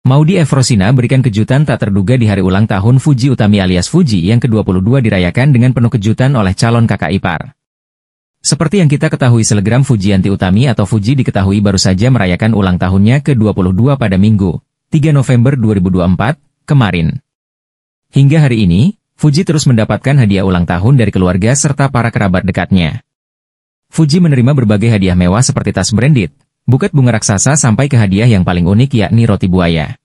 Maudi Erosina berikan kejutan tak terduga di hari ulang tahun Fuji Utami alias Fuji yang ke-22 dirayakan dengan penuh kejutan oleh calon kakak ipar. Seperti yang kita ketahui selegram Fuji Anti Utami atau Fuji diketahui baru saja merayakan ulang tahunnya ke-22 pada Minggu, 3 November 2024, kemarin. Hingga hari ini, Fuji terus mendapatkan hadiah ulang tahun dari keluarga serta para kerabat dekatnya. Fuji menerima berbagai hadiah mewah seperti tas branded, Buket bunga raksasa sampai ke hadiah yang paling unik yakni roti buaya.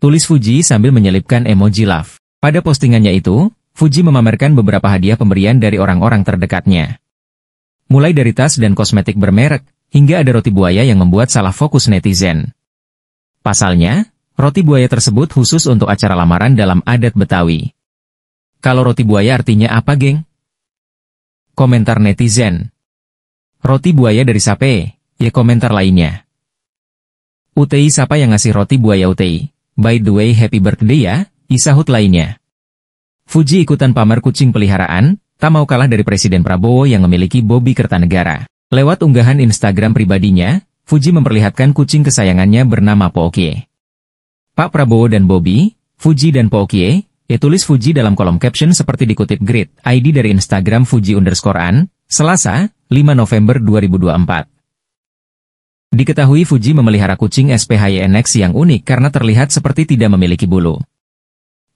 Tulis Fuji sambil menyelipkan emoji love. Pada postingannya itu, Fuji memamerkan beberapa hadiah pemberian dari orang-orang terdekatnya. Mulai dari tas dan kosmetik bermerek, hingga ada roti buaya yang membuat salah fokus netizen. Pasalnya, roti buaya tersebut khusus untuk acara lamaran dalam adat Betawi. Kalau roti buaya artinya apa, geng? Komentar netizen. Roti buaya dari sape, Ya komentar lainnya. UTI siapa yang ngasih roti buaya UTI? By the way happy birthday ya, isahut lainnya. Fuji ikutan pamer kucing peliharaan, tak mau kalah dari Presiden Prabowo yang memiliki Bobby Kertanegara. Lewat unggahan Instagram pribadinya, Fuji memperlihatkan kucing kesayangannya bernama Pookie. Pak Prabowo dan Bobby, Fuji dan Pookie, ya tulis Fuji dalam kolom caption seperti dikutip grid ID dari Instagram Fuji underscore an, Selasa, 5 November 2024. Diketahui Fuji memelihara kucing SPHYNX yang unik karena terlihat seperti tidak memiliki bulu.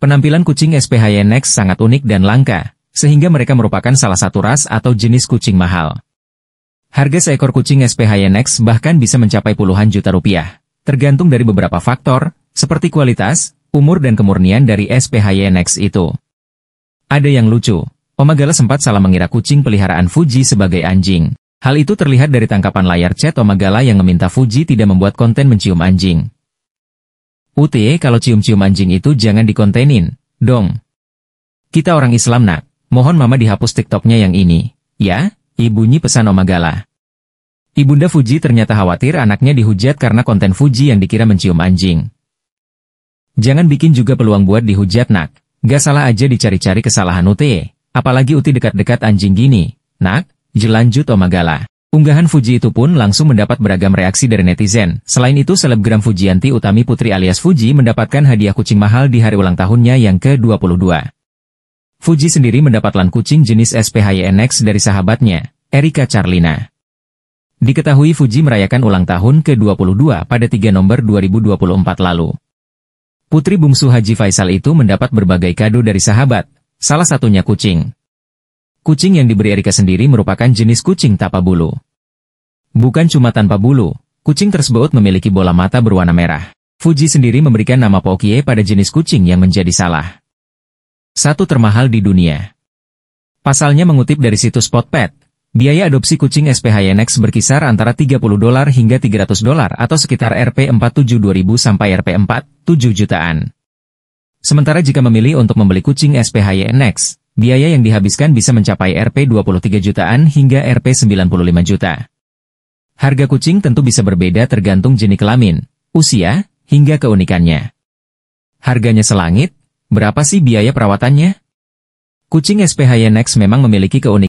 Penampilan kucing SPHYNX sangat unik dan langka, sehingga mereka merupakan salah satu ras atau jenis kucing mahal. Harga seekor kucing SPHYNX bahkan bisa mencapai puluhan juta rupiah, tergantung dari beberapa faktor, seperti kualitas, umur dan kemurnian dari SPHYNX itu. Ada yang lucu, Omagala sempat salah mengira kucing peliharaan Fuji sebagai anjing. Hal itu terlihat dari tangkapan layar chat Omagala yang meminta Fuji tidak membuat konten mencium anjing. UTE kalau cium-cium anjing itu jangan dikontenin, dong. Kita orang Islam nak, mohon mama dihapus TikToknya yang ini, ya? Ibunya pesan Omagala. Ibunda Fuji ternyata khawatir anaknya dihujat karena konten Fuji yang dikira mencium anjing. Jangan bikin juga peluang buat dihujat nak, gak salah aja dicari-cari kesalahan UTE, apalagi UTE dekat-dekat anjing gini, nak, Jelanjut Tomagala. Unggahan Fuji itu pun langsung mendapat beragam reaksi dari netizen. Selain itu, selebgram Fujianti Utami Putri alias Fuji mendapatkan hadiah kucing mahal di hari ulang tahunnya yang ke-22. Fuji sendiri mendapat kucing jenis SPHYNX dari sahabatnya, Erika Charlina. Diketahui Fuji merayakan ulang tahun ke-22 pada 3 November 2024 lalu. Putri bungsu Haji Faisal itu mendapat berbagai kado dari sahabat, salah satunya kucing. Kucing yang diberi Erika sendiri merupakan jenis kucing tanpa bulu. Bukan cuma tanpa bulu, kucing tersebut memiliki bola mata berwarna merah. Fuji sendiri memberikan nama Pokie pada jenis kucing yang menjadi salah. Satu termahal di dunia. Pasalnya mengutip dari situs Potpet, biaya adopsi kucing SPHYNX berkisar antara 30 dolar hingga 300 dolar atau sekitar Rp 47.000 sampai Rp 47 jutaan. Sementara jika memilih untuk membeli kucing SPHYNX, biaya yang dihabiskan bisa mencapai Rp 23 jutaan hingga Rp 95 juta. Harga kucing tentu bisa berbeda tergantung jenis kelamin, usia, hingga keunikannya. Harganya selangit, berapa sih biaya perawatannya? Kucing SPH Yenex memang memiliki keunikan.